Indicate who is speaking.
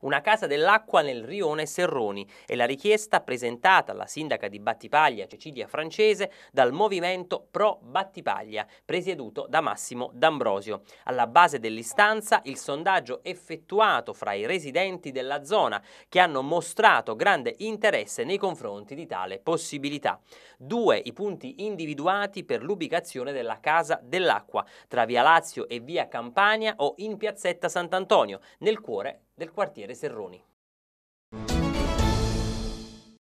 Speaker 1: una casa dell'acqua nel rione Serroni è la richiesta presentata alla sindaca di Battipaglia, Cecilia Francese, dal movimento Pro Battipaglia, presieduto da Massimo D'Ambrosio. Alla base dell'istanza il sondaggio effettuato fra i residenti della zona che hanno mostrato grande interesse nei confronti di tale possibilità. Due i punti individuati per l'ubicazione della casa dell'acqua, tra Via Lazio e Via Campania o in Piazzetta Sant'Antonio, nel cuore del quartiere Serroni.